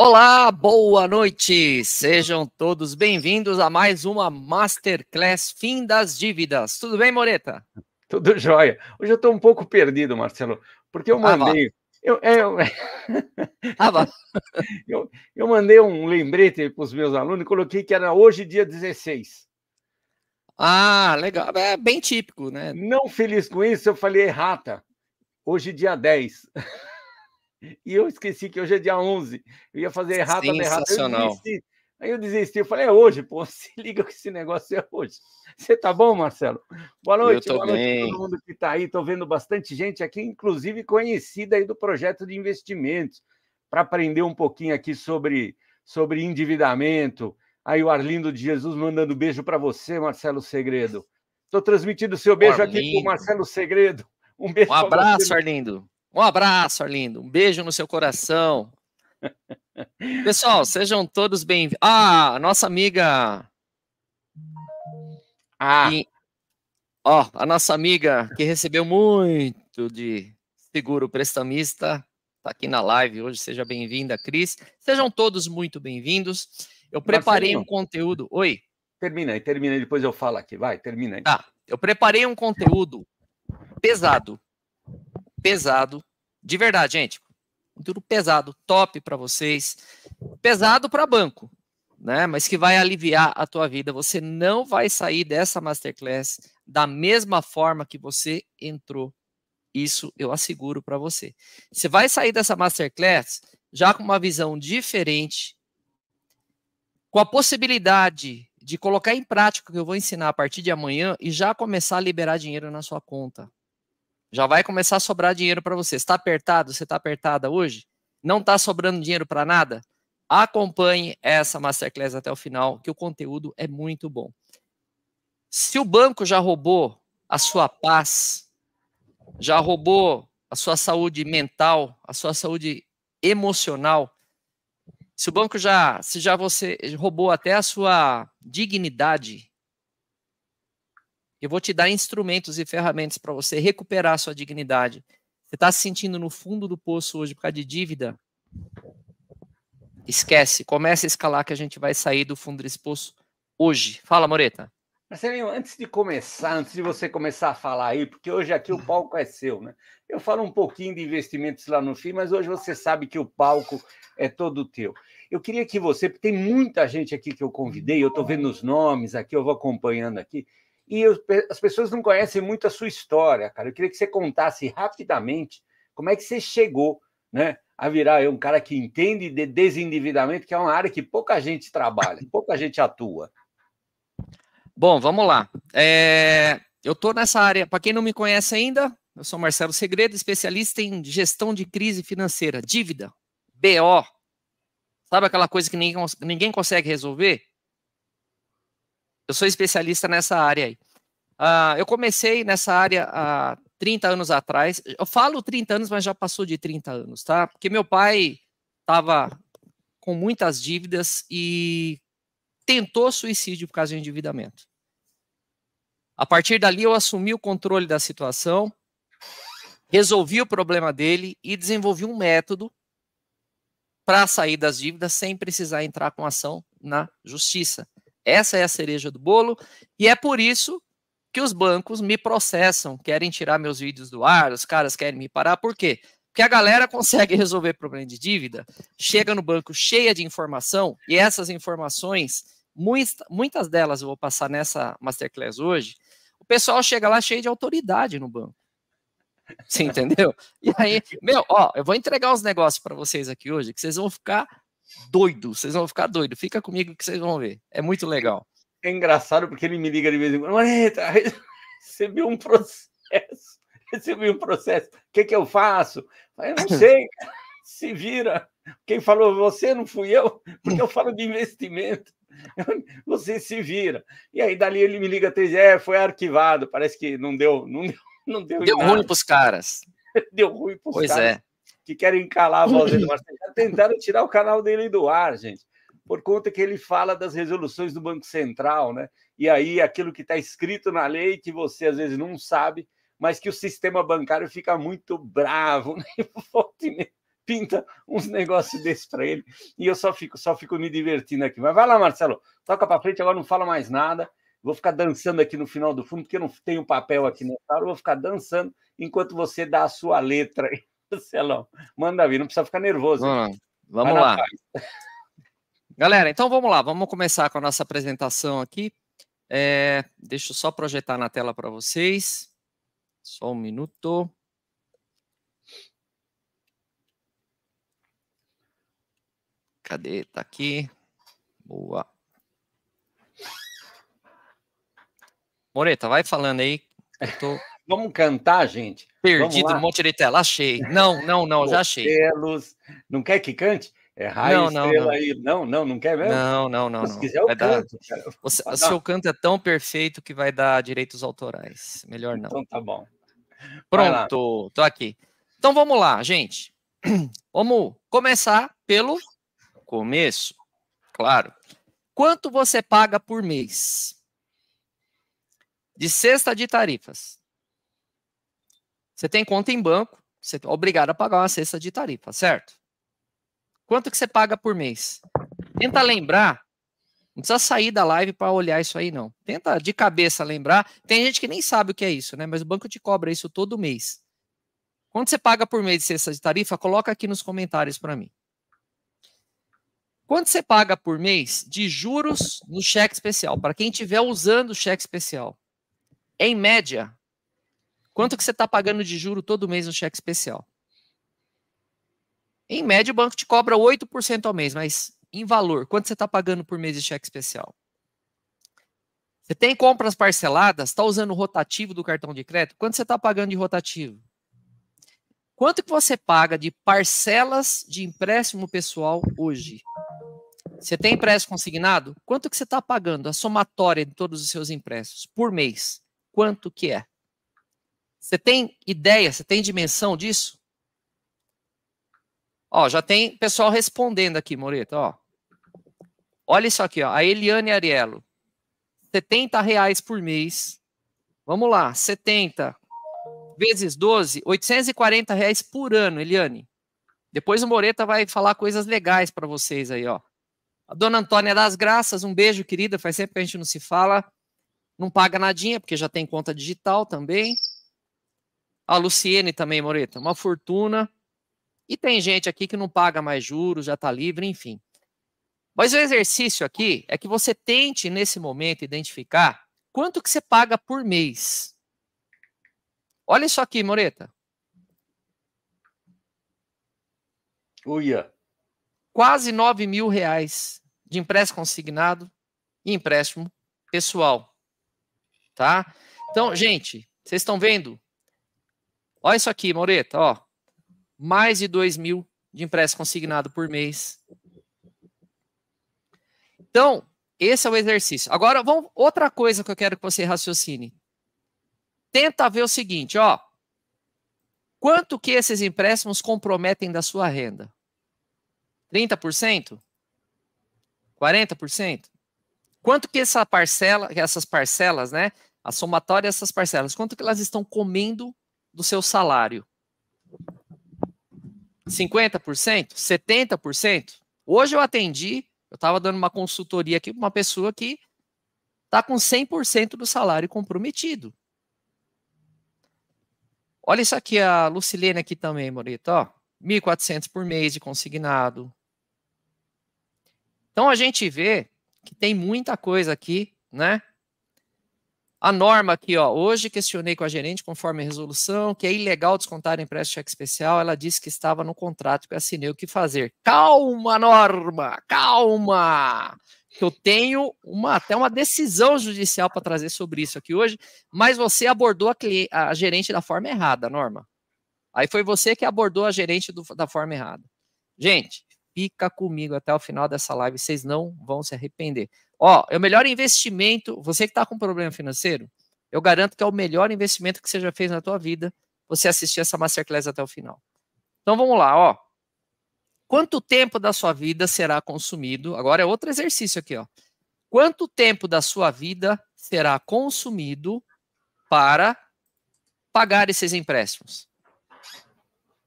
Olá, boa noite! Sejam todos bem-vindos a mais uma Masterclass Fim das Dívidas. Tudo bem, Moreta? Tudo jóia. Hoje eu estou um pouco perdido, Marcelo, porque eu ah, mandei. É, ah, eu, eu, eu, eu, mandei um lembrete para os meus alunos e coloquei que era hoje, dia 16. Ah, legal. É bem típico, né? Não feliz com isso, eu falei errata. Hoje, dia 10. E eu esqueci que hoje é dia 11. Eu ia fazer errado, errado. Eu Aí eu desisti, eu falei, é hoje, pô, se liga que esse negócio é hoje. Você tá bom, Marcelo? Boa noite, eu tô boa noite todo mundo que tá aí. Tô vendo bastante gente aqui, inclusive conhecida aí do projeto de investimentos, para aprender um pouquinho aqui sobre, sobre endividamento. Aí o Arlindo de Jesus mandando beijo para você, Marcelo Segredo. Estou transmitindo seu beijo aqui pro Marcelo Segredo. Um beijo. Um abraço, Arlindo. Um abraço, Arlindo. Um beijo no seu coração. Pessoal, sejam todos bem-vindos. Ah, a nossa amiga. Ah. E... Ó, a nossa amiga que recebeu muito de seguro prestamista está aqui na live hoje. Seja bem-vinda, Cris. Sejam todos muito bem-vindos. Eu preparei Marcelinho. um conteúdo. Oi. Termina aí, termina aí, depois eu falo aqui. Vai, termina aí. Tá. Eu preparei um conteúdo pesado pesado, de verdade, gente. Conteúdo pesado, top para vocês, pesado para banco, né? Mas que vai aliviar a tua vida. Você não vai sair dessa masterclass da mesma forma que você entrou. Isso eu asseguro para você. Você vai sair dessa masterclass já com uma visão diferente, com a possibilidade de colocar em prática o que eu vou ensinar a partir de amanhã e já começar a liberar dinheiro na sua conta já vai começar a sobrar dinheiro para você. Está apertado? Você está apertada hoje? Não está sobrando dinheiro para nada? Acompanhe essa masterclass até o final, que o conteúdo é muito bom. Se o banco já roubou a sua paz, já roubou a sua saúde mental, a sua saúde emocional, se o banco já, se já você roubou até a sua dignidade eu vou te dar instrumentos e ferramentas para você recuperar a sua dignidade. Você está se sentindo no fundo do poço hoje por causa de dívida? Esquece, começa a escalar que a gente vai sair do fundo desse poço hoje. Fala, Moreta. Marcelinho, antes de começar, antes de você começar a falar aí, porque hoje aqui o palco é seu, né? Eu falo um pouquinho de investimentos lá no fim, mas hoje você sabe que o palco é todo teu. Eu queria que você, porque tem muita gente aqui que eu convidei, eu estou vendo os nomes aqui, eu vou acompanhando aqui. E eu, as pessoas não conhecem muito a sua história, cara. Eu queria que você contasse rapidamente como é que você chegou né, a virar um cara que entende de desendividamento, que é uma área que pouca gente trabalha, pouca gente atua. Bom, vamos lá. É, eu estou nessa área. Para quem não me conhece ainda, eu sou Marcelo Segredo, especialista em gestão de crise financeira, dívida, BO. Sabe aquela coisa que ninguém, ninguém consegue resolver? Eu sou especialista nessa área aí. Uh, eu comecei nessa área há 30 anos atrás. Eu falo 30 anos, mas já passou de 30 anos, tá? Porque meu pai estava com muitas dívidas e tentou suicídio por causa de endividamento. A partir dali, eu assumi o controle da situação, resolvi o problema dele e desenvolvi um método para sair das dívidas sem precisar entrar com ação na justiça. Essa é a cereja do bolo e é por isso que os bancos me processam, querem tirar meus vídeos do ar, os caras querem me parar, por quê? Porque a galera consegue resolver problema de dívida, chega no banco cheia de informação e essas informações, muitas delas eu vou passar nessa masterclass hoje, o pessoal chega lá cheio de autoridade no banco. Você entendeu? E aí, meu, ó, eu vou entregar os negócios para vocês aqui hoje que vocês vão ficar doido, vocês vão ficar doido. Fica comigo que vocês vão ver. É muito legal. É engraçado porque ele me liga de vez em quando. Recebi tá, um processo. Recebi um processo. O que, que eu faço? Eu não sei. Se vira. Quem falou você não fui eu, porque eu falo de investimento. Você se vira. E aí dali ele me liga três, é, foi arquivado. Parece que não deu, não deu, não deu. Deu ruim para os caras. Deu ruim para os caras. Pois é que querem calar a voz dele, Marcelo. Já tentaram tirar o canal dele do ar, gente, por conta que ele fala das resoluções do Banco Central, né? E aí aquilo que está escrito na lei, que você às vezes não sabe, mas que o sistema bancário fica muito bravo, né? pinta uns negócios desses para ele. E eu só fico, só fico me divertindo aqui. Mas vai lá, Marcelo, toca para frente, agora não fala mais nada. Vou ficar dançando aqui no final do fundo, porque eu não tenho papel aqui nessa hora. Vou ficar dançando enquanto você dá a sua letra aí. Marcelão, manda vir, não precisa ficar nervoso. Hum, vamos lá. Galera, então vamos lá, vamos começar com a nossa apresentação aqui. É, deixa eu só projetar na tela para vocês. Só um minuto. Cadê? Tá aqui. Boa. Moreta, vai falando aí. Tô... Vamos cantar, gente? Perdido no Monte de Tela, achei. Não, não, não, já achei. Pelos. Não quer que cante? É raio, não, estrela não, aí. Não. não, não, não quer mesmo? Não, não, não. Se quiser, eu vai canto. Dar... Você, o seu canto é tão perfeito que vai dar direitos autorais. Melhor não. Então tá bom. Pronto, tô aqui. Então vamos lá, gente. Vamos começar pelo começo. Claro. Quanto você paga por mês? De cesta de tarifas. Você tem conta em banco, você é obrigado a pagar uma cesta de tarifa, certo? Quanto que você paga por mês? Tenta lembrar. Não precisa sair da live para olhar isso aí, não. Tenta de cabeça lembrar. Tem gente que nem sabe o que é isso, né? Mas o banco te cobra isso todo mês. Quanto você paga por mês de cesta de tarifa? Coloca aqui nos comentários para mim. Quanto você paga por mês de juros no cheque especial? Para quem estiver usando o cheque especial, em média, Quanto que você está pagando de juro todo mês no cheque especial? Em média, o banco te cobra 8% ao mês, mas em valor, quanto você está pagando por mês de cheque especial? Você tem compras parceladas? Está usando o rotativo do cartão de crédito? Quanto você está pagando de rotativo? Quanto que você paga de parcelas de empréstimo pessoal hoje? Você tem empréstimo consignado? Quanto que você está pagando? A somatória de todos os seus empréstimos por mês? Quanto que é? Você tem ideia, você tem dimensão disso? Ó, já tem pessoal respondendo aqui, Moreta, ó. Olha isso aqui, ó. A Eliane Ariello. 70 reais por mês. Vamos lá, 70 vezes 12, 840 reais por ano, Eliane. Depois o Moreta vai falar coisas legais para vocês aí, ó. A dona Antônia das Graças, um beijo, querida. Faz sempre que a gente não se fala. Não paga nadinha, porque já tem conta digital também. A Luciene também, Moreta, uma fortuna. E tem gente aqui que não paga mais juros, já está livre, enfim. Mas o exercício aqui é que você tente, nesse momento, identificar quanto que você paga por mês. Olha isso aqui, Moreta. Uia. Quase 9 mil reais de empréstimo consignado e empréstimo pessoal. Tá? Então, gente, vocês estão vendo Olha isso aqui, Moreta, ó. Mais de 2 mil de empréstimo consignado por mês. Então, esse é o exercício. Agora, vamos, outra coisa que eu quero que você raciocine. Tenta ver o seguinte, ó. Quanto que esses empréstimos comprometem da sua renda? 30%? 40%? Quanto que essa parcela, essas parcelas, né? A somatória dessas parcelas, quanto que elas estão comendo do seu salário. 50%? 70%? Hoje eu atendi, eu estava dando uma consultoria aqui para uma pessoa que está com 100% do salário comprometido. Olha isso aqui, a Lucilene aqui também, Morita, ó. 1.400 por mês de consignado. Então a gente vê que tem muita coisa aqui, né? A norma aqui, ó, hoje questionei com a gerente, conforme a resolução, que é ilegal descontar empréstimo cheque especial. Ela disse que estava no contrato que assinei o que fazer. Calma, norma, calma! Que eu tenho uma, até uma decisão judicial para trazer sobre isso aqui hoje, mas você abordou a, a, gerente da forma errada, norma. Aí foi você que abordou a gerente do, da forma errada. Gente, Fica comigo até o final dessa live, vocês não vão se arrepender. Ó, é o melhor investimento, você que está com problema financeiro, eu garanto que é o melhor investimento que você já fez na tua vida, você assistir essa masterclass até o final. Então vamos lá, ó. Quanto tempo da sua vida será consumido? Agora é outro exercício aqui, ó. Quanto tempo da sua vida será consumido para pagar esses empréstimos?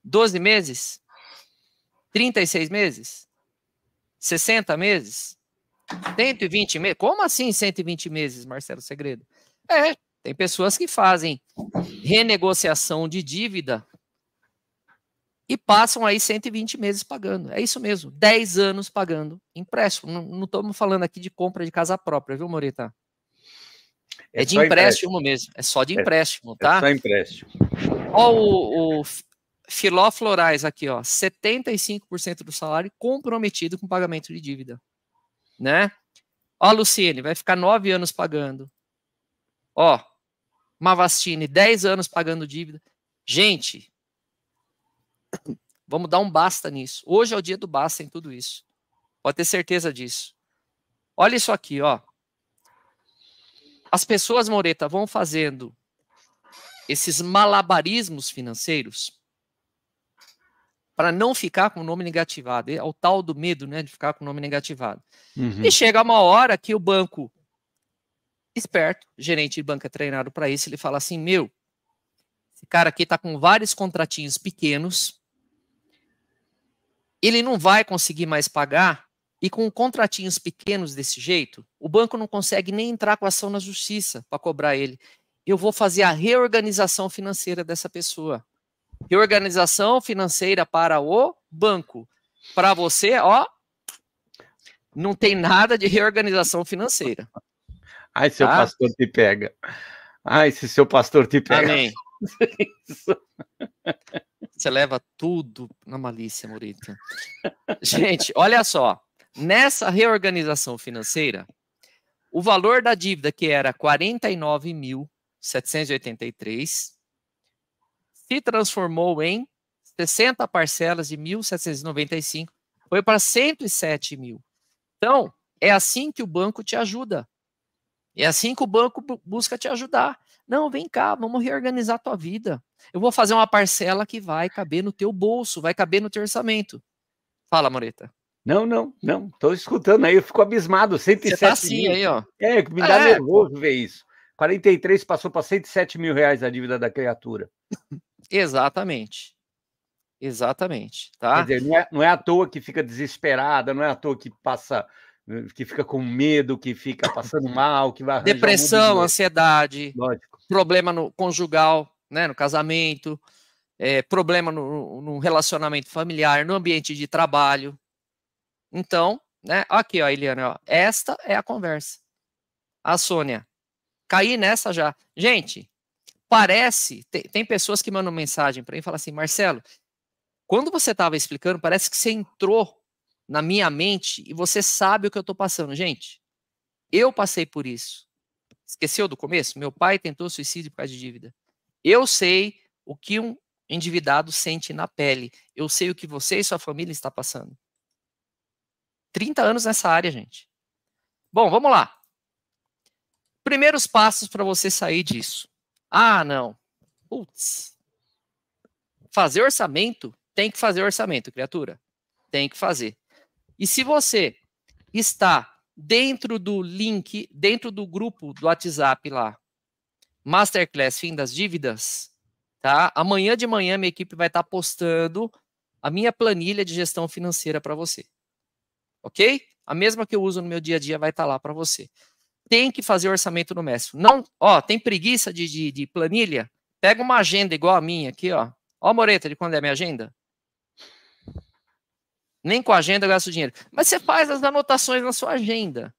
12 meses? 36 meses? 60 meses? 120 meses? Como assim 120 meses, Marcelo Segredo? É, tem pessoas que fazem renegociação de dívida e passam aí 120 meses pagando. É isso mesmo, 10 anos pagando empréstimo. Não estamos falando aqui de compra de casa própria, viu, Moreta? É, é de empréstimo, empréstimo, mesmo, é só de é, empréstimo, é, tá? É só empréstimo. Ó, o, o Filó Florais aqui, ó, 75% do salário comprometido com pagamento de dívida, né? Ó, Luciene vai ficar nove anos pagando. Ó, Mavastine, dez anos pagando dívida. Gente, vamos dar um basta nisso. Hoje é o dia do basta em tudo isso. Pode ter certeza disso. Olha isso aqui, ó. As pessoas, Moreta, vão fazendo esses malabarismos financeiros para não ficar com o nome negativado. É, é o tal do medo, né, de ficar com o nome negativado. Uhum. E chega uma hora que o banco esperto, gerente de banco é treinado para isso, ele fala assim: "Meu, esse cara aqui tá com vários contratinhos pequenos. Ele não vai conseguir mais pagar e com contratinhos pequenos desse jeito, o banco não consegue nem entrar com ação na justiça para cobrar ele. Eu vou fazer a reorganização financeira dessa pessoa reorganização financeira para o banco. Para você, ó, não tem nada de reorganização financeira. Ai, seu tá? pastor te pega. Ai, se seu pastor te pega. Amém. Você leva tudo na malícia, Morita. Gente, olha só. Nessa reorganização financeira, o valor da dívida que era 49.783 se transformou em 60 parcelas de 1.795, foi para 107 mil. Então, é assim que o banco te ajuda. É assim que o banco busca te ajudar. Não, vem cá, vamos reorganizar a tua vida. Eu vou fazer uma parcela que vai caber no teu bolso, vai caber no teu orçamento. Fala, Moreta. Não, não, não. Estou escutando aí, eu fico abismado. 107 Você tá assim mil. aí, ó. É, me dá é, nervoso ver isso. 43 passou para 107 mil reais a dívida da criatura. Exatamente. Exatamente, tá? Dizer, não é, não é à toa que fica desesperada, não é à toa que passa, que fica com medo, que fica passando mal, que vai depressão, um ansiedade, Lógico. problema no conjugal, né, no casamento, é, problema no, no relacionamento familiar, no ambiente de trabalho. Então, né, aqui, ó, Eliana, ó, esta é a conversa. A Sônia, caí nessa já. Gente, parece, tem, tem pessoas que mandam mensagem para mim e falam assim, Marcelo, quando você estava explicando, parece que você entrou na minha mente e você sabe o que eu estou passando. Gente, eu passei por isso. Esqueceu do começo? Meu pai tentou suicídio por causa de dívida. Eu sei o que um endividado sente na pele. Eu sei o que você e sua família está passando. 30 anos nessa área, gente. Bom, vamos lá. Primeiros passos para você sair disso. Ah, não. Putz. Fazer orçamento tem que fazer orçamento, criatura. Tem que fazer. E se você está dentro do link, dentro do grupo do WhatsApp lá, Masterclass Fim das Dívidas, tá? Amanhã de manhã minha equipe vai estar tá postando a minha planilha de gestão financeira para você. OK? A mesma que eu uso no meu dia a dia vai estar tá lá para você tem que fazer o orçamento no mestre. Não, ó, tem preguiça de, de, de, planilha? Pega uma agenda igual a minha aqui, ó. Ó, Moreta, de quando é a minha agenda? Nem com a agenda eu gasto dinheiro. Mas você faz as anotações na sua agenda,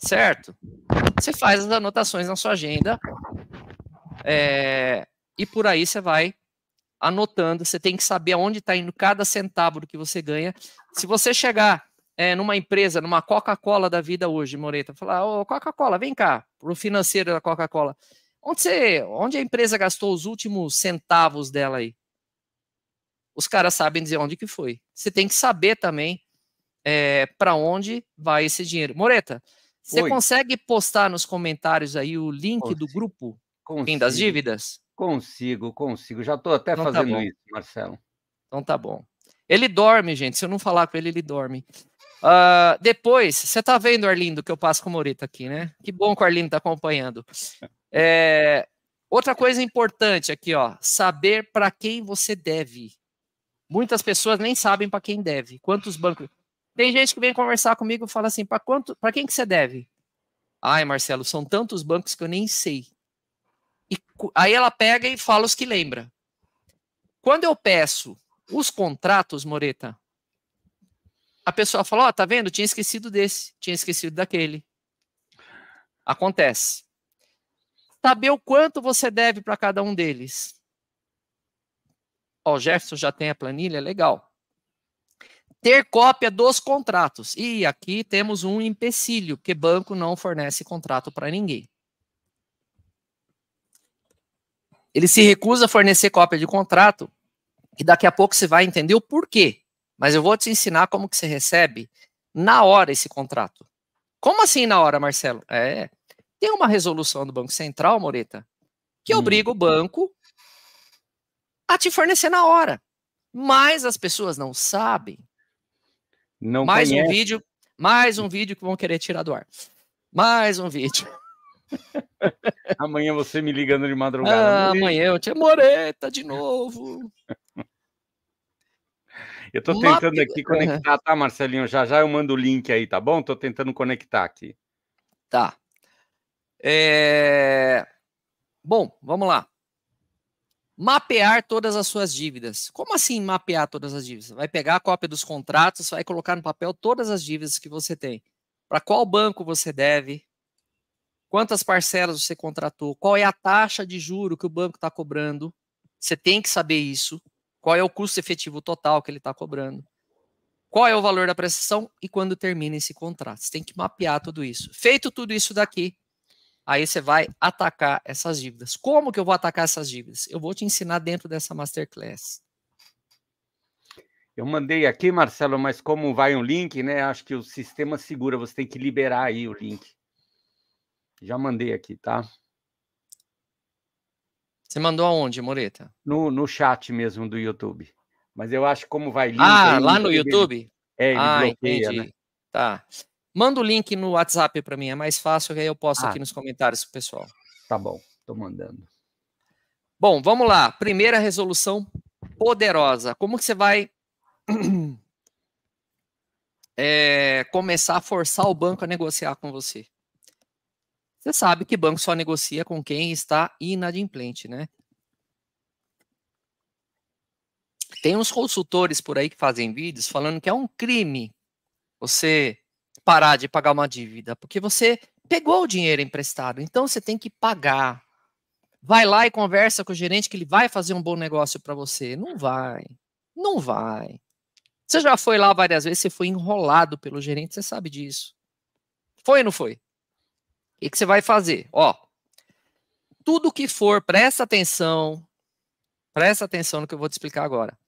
certo? Você faz as anotações na sua agenda é, e por aí você vai anotando. Você tem que saber aonde está indo cada centavo do que você ganha. Se você chegar é, numa empresa, numa Coca-Cola da vida hoje, Moreta, falar, ô Coca-Cola, vem cá, pro financeiro da Coca-Cola. Onde, você, onde a empresa gastou os últimos centavos dela aí? Os caras sabem dizer onde que foi. Você tem que saber também é, para onde vai esse dinheiro. Moreta, você Oi. consegue postar nos comentários aí o link consigo. do grupo consigo. Fim das Dívidas? Consigo, consigo. Já estou até então tá fazendo tá isso, Marcelo. Então tá bom. Ele dorme, gente. Se eu não falar com ele, ele dorme. Uh, depois, você tá vendo, Arlindo, que eu passo com o Morita aqui, né? Que bom que o Arlindo tá acompanhando. É, outra coisa importante aqui, ó, saber para quem você deve. Muitas pessoas nem sabem para quem deve. Quantos bancos? Tem gente que vem conversar comigo e fala assim: para quanto, para quem que você deve? Ai, Marcelo, são tantos bancos que eu nem sei. E aí ela pega e fala os que lembra. Quando eu peço os contratos, Moreta, a pessoa fala, ó, oh, tá vendo? Tinha esquecido desse, tinha esquecido daquele. Acontece. Saber o quanto você deve para cada um deles. Ó, o Jefferson já tem a planilha, legal. Ter cópia dos contratos. E aqui temos um empecilho, que banco não fornece contrato para ninguém. Ele se recusa a fornecer cópia de contrato e daqui a pouco você vai entender o porquê mas eu vou te ensinar como que você recebe na hora esse contrato. Como assim na hora, Marcelo? É, tem uma resolução do Banco Central, Moreta, que hum. obriga o banco a te fornecer na hora. Mas as pessoas não sabem. Não mais conhece. um vídeo, mais um vídeo que vão querer tirar do ar. Mais um vídeo. amanhã você me ligando de madrugada. Ah, né? amanhã eu te moreta de novo. Eu estou tentando aqui conectar, tá, Marcelinho? Já já eu mando o link aí, tá bom? Estou tentando conectar aqui. Tá. É... Bom, vamos lá. Mapear todas as suas dívidas. Como assim mapear todas as dívidas? Vai pegar a cópia dos contratos, vai colocar no papel todas as dívidas que você tem. Para qual banco você deve? Quantas parcelas você contratou? Qual é a taxa de juro que o banco está cobrando? Você tem que saber isso. Qual é o custo efetivo total que ele está cobrando? Qual é o valor da prestação e quando termina esse contrato? Você tem que mapear tudo isso. Feito tudo isso daqui, aí você vai atacar essas dívidas. Como que eu vou atacar essas dívidas? Eu vou te ensinar dentro dessa masterclass. Eu mandei aqui, Marcelo, mas como vai um link, né? Acho que o sistema segura, você tem que liberar aí o link. Já mandei aqui, tá? Você mandou aonde, Moreta? No, no chat mesmo do YouTube. Mas eu acho como vai link. Ah, lá no YouTube? é, ele ah, bloqueia, entendi. Né? Tá. Manda o link no WhatsApp para mim, é mais fácil, que aí eu posto ah, aqui nos comentários pro pessoal. Tá bom, tô mandando. Bom, vamos lá. Primeira resolução poderosa. Como que você vai é, começar a forçar o banco a negociar com você? Você sabe que banco só negocia com quem está inadimplente, né? Tem uns consultores por aí que fazem vídeos falando que é um crime você parar de pagar uma dívida, porque você pegou o dinheiro emprestado, então você tem que pagar. Vai lá e conversa com o gerente que ele vai fazer um bom negócio para você. Não vai. Não vai. Você já foi lá várias vezes, você foi enrolado pelo gerente, você sabe disso. Foi ou não foi? que, que você vai fazer? Ó, tudo que for, presta atenção, presta atenção no que eu vou te explicar agora.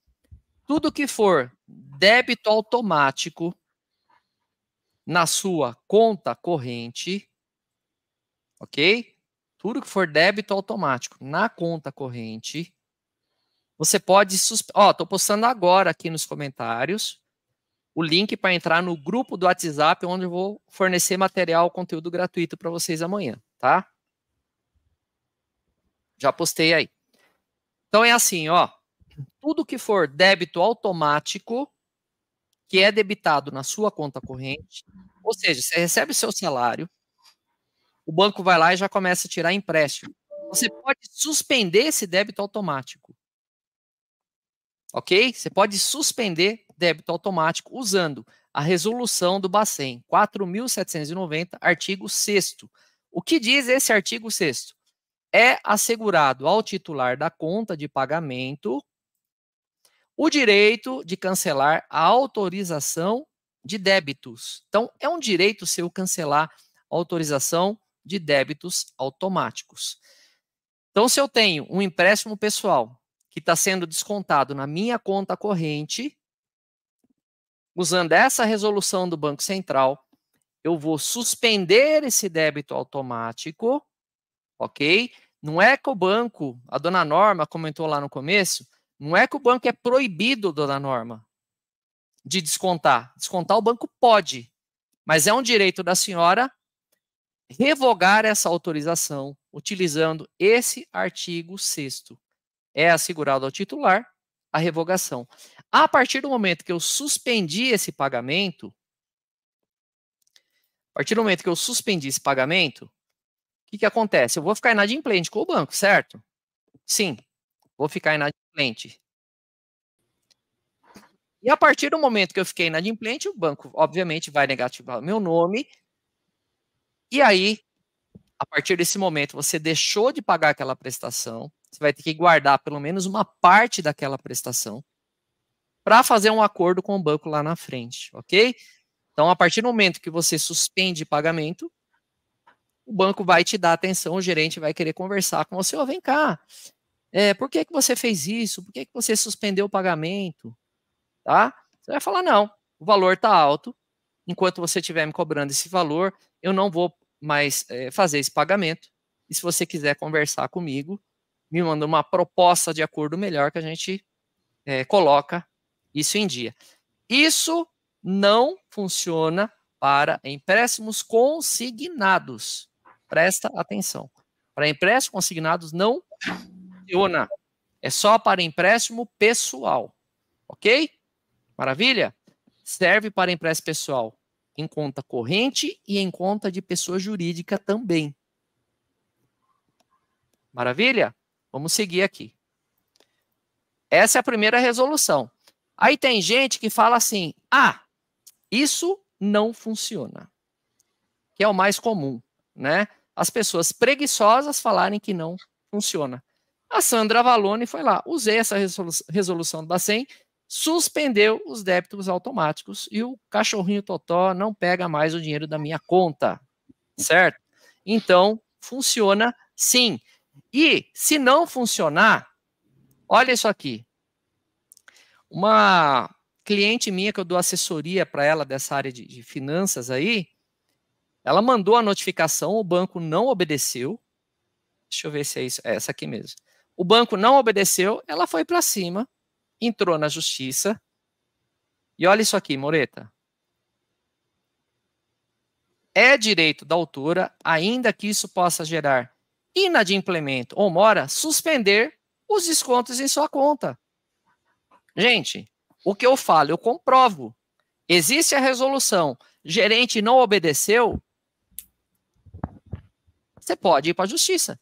Tudo que for débito automático na sua conta corrente, ok? Tudo que for débito automático na conta corrente, você pode. Ó, tô postando agora aqui nos comentários o link para entrar no grupo do WhatsApp, onde eu vou fornecer material, conteúdo gratuito para vocês amanhã, tá? Já postei aí. Então é assim, ó. Tudo que for débito automático, que é debitado na sua conta corrente, ou seja, você recebe seu salário, o banco vai lá e já começa a tirar empréstimo. Você pode suspender esse débito automático ok? Você pode suspender débito automático usando a resolução do Bacen 4.790, artigo 6 O que diz esse artigo 6 É assegurado ao titular da conta de pagamento o direito de cancelar a autorização de débitos. Então, é um direito seu cancelar a autorização de débitos automáticos. Então, se eu tenho um empréstimo pessoal que está sendo descontado na minha conta corrente, usando essa resolução do Banco Central, eu vou suspender esse débito automático, ok? Não é que o banco, a dona Norma comentou lá no começo, não é que o banco é proibido, dona Norma, de descontar. Descontar o banco pode, mas é um direito da senhora revogar essa autorização utilizando esse artigo 6 é assegurado ao titular a revogação. A partir do momento que eu suspendi esse pagamento, a partir do momento que eu suspendi esse pagamento, o que, que acontece? Eu vou ficar inadimplente com o banco, certo? Sim, vou ficar inadimplente. E a partir do momento que eu fiquei inadimplente, o banco, obviamente, vai negativar meu nome. E aí, a partir desse momento, você deixou de pagar aquela prestação, você vai ter que guardar pelo menos uma parte daquela prestação para fazer um acordo com o banco lá na frente, ok? Então, a partir do momento que você suspende pagamento, o banco vai te dar atenção, o gerente vai querer conversar com você, ó, oh, vem cá, é, por que, que você fez isso? Por que, que você suspendeu o pagamento? Tá? Você vai falar, não, o valor está alto, enquanto você estiver me cobrando esse valor, eu não vou mais é, fazer esse pagamento, e se você quiser conversar comigo, me manda uma proposta de acordo melhor que a gente é, coloca isso em dia. Isso não funciona para empréstimos consignados. Presta atenção. Para empréstimos consignados não funciona. É só para empréstimo pessoal. Ok? Maravilha? Serve para empréstimo pessoal em conta corrente e em conta de pessoa jurídica também. Maravilha? Vamos seguir aqui. Essa é a primeira resolução. Aí tem gente que fala assim: ah, isso não funciona. Que é o mais comum, né? As pessoas preguiçosas falarem que não funciona. A Sandra Valone foi lá, usei essa resolução do Bacen, suspendeu os débitos automáticos e o cachorrinho Totó não pega mais o dinheiro da minha conta, certo? Então, funciona sim. E se não funcionar, olha isso aqui. Uma cliente minha que eu dou assessoria para ela dessa área de, de finanças aí, ela mandou a notificação, o banco não obedeceu. Deixa eu ver se é isso, é essa aqui mesmo. O banco não obedeceu, ela foi para cima, entrou na justiça. E olha isso aqui, Moreta. É direito da autora, ainda que isso possa gerar inadimplemento ou mora suspender os descontos em sua conta. Gente, o que eu falo, eu comprovo. Existe a resolução, gerente não obedeceu, você pode ir para a justiça.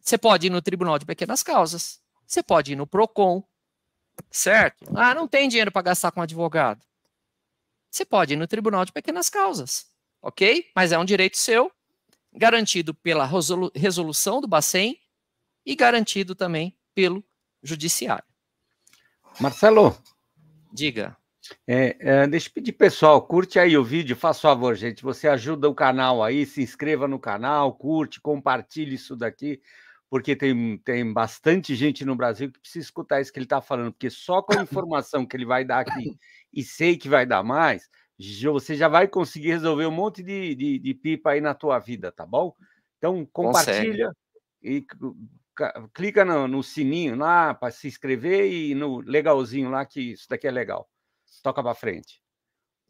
Você pode ir no Tribunal de Pequenas Causas. Você pode ir no PROCON. Certo? Ah, não tem dinheiro para gastar com advogado. Você pode ir no Tribunal de Pequenas Causas. Ok? Mas é um direito seu garantido pela resolução do Bacen e garantido também pelo Judiciário. Marcelo, diga. É, é, deixa eu pedir, pessoal, curte aí o vídeo, faz favor, gente. Você ajuda o canal aí, se inscreva no canal, curte, compartilhe isso daqui, porque tem, tem bastante gente no Brasil que precisa escutar isso que ele está falando, porque só com a informação que ele vai dar aqui e sei que vai dar mais, você já vai conseguir resolver um monte de, de, de pipa aí na tua vida, tá bom? Então, compartilha Consegue. e clica no, no sininho lá para se inscrever e no legalzinho lá, que isso daqui é legal. Toca para frente.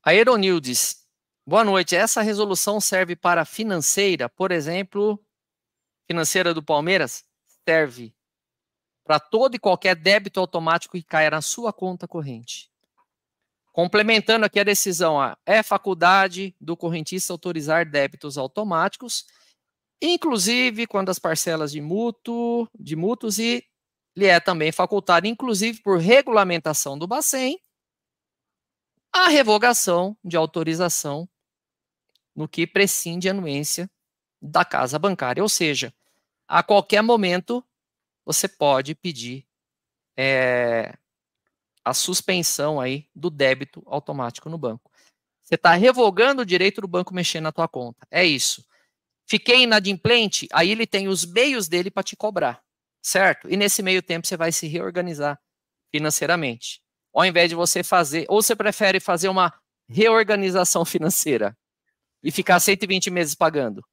Eronildes, boa noite. Essa resolução serve para financeira, por exemplo, financeira do Palmeiras? Serve para todo e qualquer débito automático que caia na sua conta corrente. Complementando aqui a decisão, é faculdade do correntista autorizar débitos automáticos, inclusive quando as parcelas de mútuo, de mútuos e lhe é também facultado, inclusive por regulamentação do Bacen, a revogação de autorização no que prescinde anuência da casa bancária. Ou seja, a qualquer momento você pode pedir é, a suspensão aí do débito automático no banco. Você está revogando o direito do banco mexer na tua conta. É isso. Fiquei inadimplente, aí ele tem os meios dele para te cobrar, certo? E nesse meio tempo você vai se reorganizar financeiramente. Ao invés de você fazer, ou você prefere fazer uma reorganização financeira e ficar 120 meses pagando.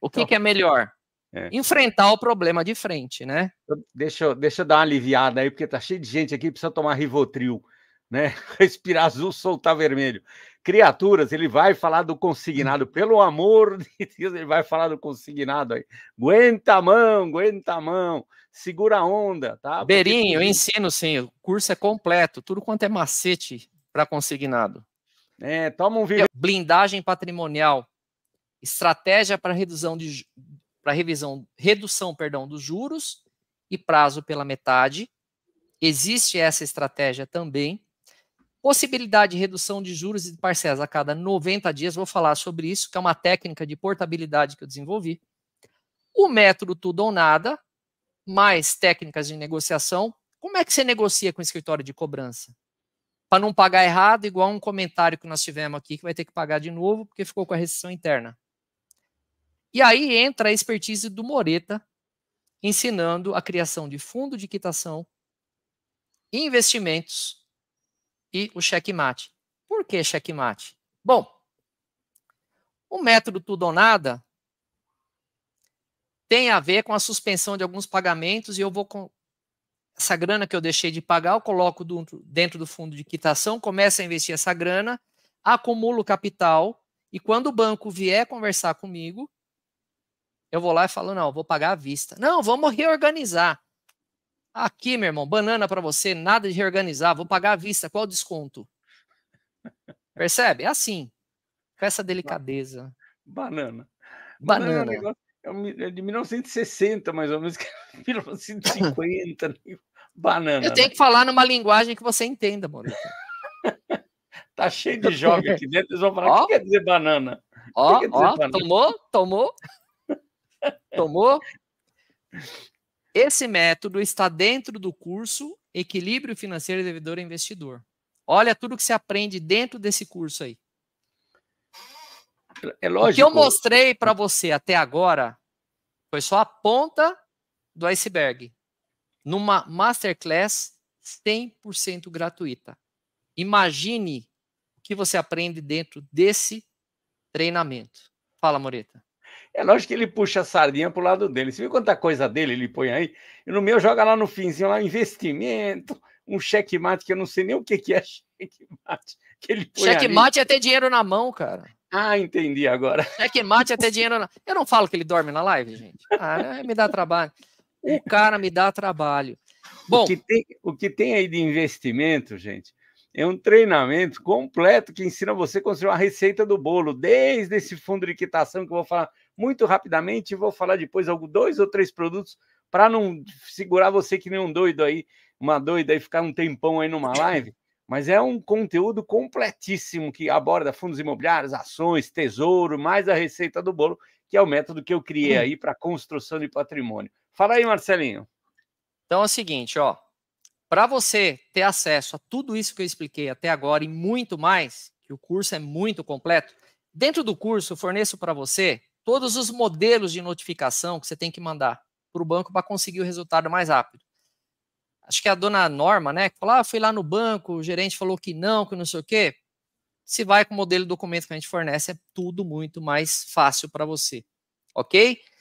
O que, então, que é melhor? É. enfrentar o problema de frente, né? Deixa, eu, deixa eu dar uma aliviada aí, porque tá cheio de gente aqui precisa tomar Rivotril, né? Respirar azul, soltar vermelho. Criaturas, ele vai falar do consignado, pelo amor de Deus, ele vai falar do consignado aí. Aguenta a mão, aguenta a mão, segura a onda, tá? Porque... Beirinho, eu ensino sim, o curso é completo, tudo quanto é macete para consignado. É, toma um é vídeo. Blindagem patrimonial, estratégia para redução de, para revisão, redução, perdão, dos juros e prazo pela metade. Existe essa estratégia também. Possibilidade de redução de juros e de parcelas a cada 90 dias, vou falar sobre isso, que é uma técnica de portabilidade que eu desenvolvi. O método tudo ou nada, mais técnicas de negociação. Como é que você negocia com o escritório de cobrança? Para não pagar errado, igual um comentário que nós tivemos aqui, que vai ter que pagar de novo, porque ficou com a restrição interna. E aí entra a expertise do Moreta, ensinando a criação de fundo de quitação, investimentos e o checkmate. Por que checkmate? Bom, o método tudo ou nada tem a ver com a suspensão de alguns pagamentos e eu vou com essa grana que eu deixei de pagar, eu coloco dentro do fundo de quitação, começo a investir essa grana, acumulo capital e quando o banco vier conversar comigo, eu vou lá e falo, não, vou pagar à vista. Não, vamos reorganizar. Aqui, meu irmão, banana para você, nada de reorganizar, vou pagar à vista, qual o desconto? Percebe? É assim, com essa delicadeza. Banana. Banana. É banana é, é, de 1960, mais ou menos, 1950. É né? banana. Eu tenho né? que falar numa linguagem que você entenda, mano. tá cheio de jovem aqui dentro, eles vão falar, o que quer dizer banana? Ó, que quer dizer banana? tomou, tomou. Tomou? Esse método está dentro do curso Equilíbrio Financeiro Devedor Investidor. Olha tudo que se aprende dentro desse curso aí. É lógico. O que eu mostrei para você até agora foi só a ponta do iceberg. Numa masterclass 100% gratuita. Imagine o que você aprende dentro desse treinamento. Fala, Moreta. É lógico que ele puxa a sardinha para o lado dele. Você viu quanta coisa dele ele põe aí? E no meu joga lá no finzinho, lá investimento, um checkmate, que eu não sei nem o que, que é checkmate. Que ele põe checkmate ali. é ter dinheiro na mão, cara. Ah, entendi agora. Checkmate é ter dinheiro na... Eu não falo que ele dorme na live, gente. Ah, é, me dá trabalho. O cara me dá trabalho. Bom, o que, tem, o que tem aí de investimento, gente, é um treinamento completo que ensina você a construir uma receita do bolo, desde esse fundo de quitação que eu vou falar muito rapidamente vou falar depois algo dois ou três produtos para não segurar você que nem um doido aí, uma doida e ficar um tempão aí numa live. Mas é um conteúdo completíssimo que aborda fundos imobiliários, ações, tesouro, mais a receita do bolo, que é o método que eu criei aí para construção de patrimônio. Fala aí, Marcelinho. Então é o seguinte, ó, para você ter acesso a tudo isso que eu expliquei até agora e muito mais, que o curso é muito completo, dentro do curso eu forneço para você todos os modelos de notificação que você tem que mandar para o banco para conseguir o resultado mais rápido. Acho que a dona Norma, né, que falou, ah, fui lá no banco, o gerente falou que não, que não sei o quê. Se vai com o modelo de documento que a gente fornece, é tudo muito mais fácil para você, ok?